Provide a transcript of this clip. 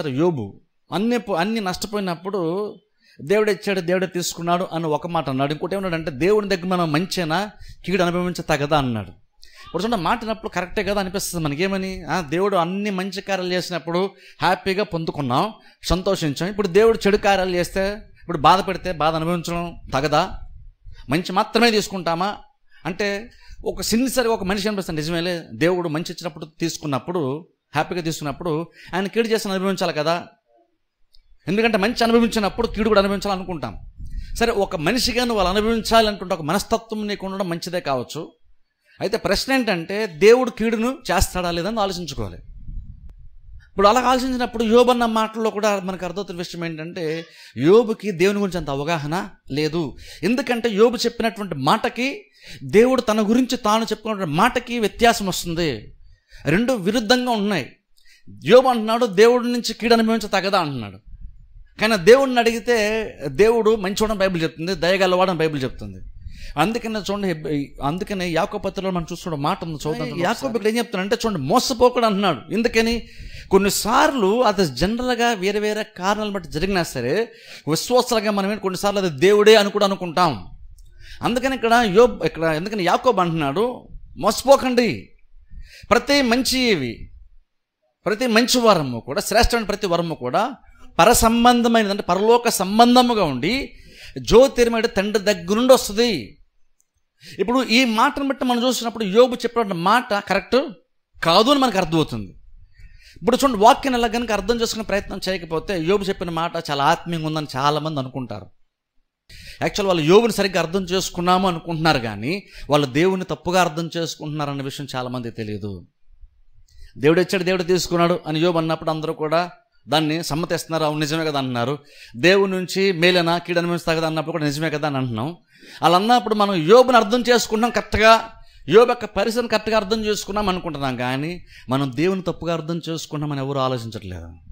సరే యోబు అన్ని అన్ని నష్టపోయినప్పుడు దేవుడు ఇచ్చాడు దేవుడే తీసుకున్నాడు అని ఒక మాట అన్నాడు ఇంకోటి ఏమన్నాడు అంటే దేవుడి దగ్గర మనం మంచేనా కీడు అనుభవించ తగదా అన్నాడు ఇప్పుడు చూడండి మాటినప్పుడు కరెక్టే కదా అనిపిస్తుంది మనకేమని దేవుడు అన్ని మంచి కార్యాలు చేసినప్పుడు హ్యాపీగా పొందుకున్నాం సంతోషించాం ఇప్పుడు దేవుడు చెడు కార్యాలు చేస్తే ఇప్పుడు బాధ పెడితే బాధ అనుభవించడం తగదా మంచి మాత్రమే తీసుకుంటామా అంటే ఒక సిన్సియర్గా ఒక మనిషి అనిపిస్తుంది నిజమేలే దేవుడు మంచి ఇచ్చినప్పుడు తీసుకున్నప్పుడు హ్యాపీగా తీసుకున్నప్పుడు ఆయన కీడు చేసిన అనుభవించాలి కదా ఎందుకంటే మంచి అనుభవించినప్పుడు కీడు కూడా అనుభవించాలనుకుంటాం సరే ఒక మనిషిగా నువ్వు వాళ్ళు అనుభవించాలనుకుంటే ఒక మనస్తత్వం నీకు ఉండడం మంచిదే కావచ్చు అయితే ప్రశ్న ఏంటంటే దేవుడు కీడును చేస్తాడా లేదని ఆలోచించుకోవాలి ఇప్పుడు అలా ఆలోచించినప్పుడు యోబు అన్న మాటల్లో కూడా మనకు అర్థమవుతున్న విషయం ఏంటంటే యోబుకి దేవుని గురించి అంత అవగాహన లేదు ఎందుకంటే యోబు చెప్పినటువంటి మాటకి దేవుడు తన గురించి తాను చెప్పుకున్నటువంటి మాటకి వ్యత్యాసం వస్తుంది రెండు విరుద్ధంగా ఉన్నాయి యోబు అంటున్నాడు దేవుడి నుంచి కీడు అనుభవించ తగదా అంటున్నాడు కానీ దేవుడిని అడిగితే దేవుడు చూడడం బైబిల్ చెప్తుంది దయగలవాడని బైబిల్ చెప్తుంది అందుకనే చూడండి అందుకనే యాకోపత్రిలో మనం చూస్తున్న మాట ఉంది చూడండి యాకోబ్ ఇక్కడ ఏం అంటే చూడండి మోసపోకూడదు అంటున్నాడు ఎందుకని కొన్నిసార్లు అది జనరల్గా వేరే వేరే కారణాలు బట్టి జరిగినా సరే విశ్వాసాలుగా మనం కొన్నిసార్లు అది దేవుడే అని కూడా అనుకుంటాం అందుకని ఇక్కడ యోబ్ ఇక్కడ ఎందుకని యాకోబ్ అంటున్నాడు మోసపోకండి ప్రతి మంచివి ప్రతి మంచి వరము కూడా శ్రేష్టమైన ప్రతి వరము కూడా పర సంబంధమైనది అంటే పరలోక సంబంధముగా ఉండి జ్యోతిర్మయుడు తండ్రి దగ్గర నుండి వస్తుంది ఇప్పుడు ఈ మాటను బట్టి మనం చూసినప్పుడు యోగు చెప్పిన మాట కరెక్ట్ కాదు అని మనకు అర్థమవుతుంది ఇప్పుడు చూడండి వాక్యం ఎలా కనుక అర్థం చేసుకునే ప్రయత్నం చేయకపోతే యోగు చెప్పిన మాట చాలా ఆత్మీయంగా ఉందని చాలామంది అనుకుంటారు యాక్చువల్ వాళ్ళు యోగుని సరిగ్గా అర్థం చేసుకున్నాము అనుకుంటున్నారు కానీ వాళ్ళు దేవుని తప్పుగా అర్థం చేసుకుంటున్నారు అన్న విషయం చాలామంది తెలియదు దేవుడు ఇచ్చాడు దేవుడు తీసుకున్నాడు అని యోగు అన్నప్పుడు అందరూ కూడా దాన్ని సమ్మతిస్తున్నారు అవును నిజమే కదా అన్నారు దేవుడి నుంచి మేలనా కీడు అనిపిస్తా కదా అన్నప్పుడు కూడా నిజమే కదా అని అంటున్నాం అలా అన్నప్పుడు మనం యోగుని అర్థం చేసుకుంటున్నాం కరెక్ట్గా యోబు యొక్క పరిస్థితిని కరెక్ట్గా అర్థం చేసుకున్నాం అనుకుంటున్నాం కానీ మనం దేవుని తప్పుగా అర్థం చేసుకున్నామని ఎవరు ఆలోచించట్లేదు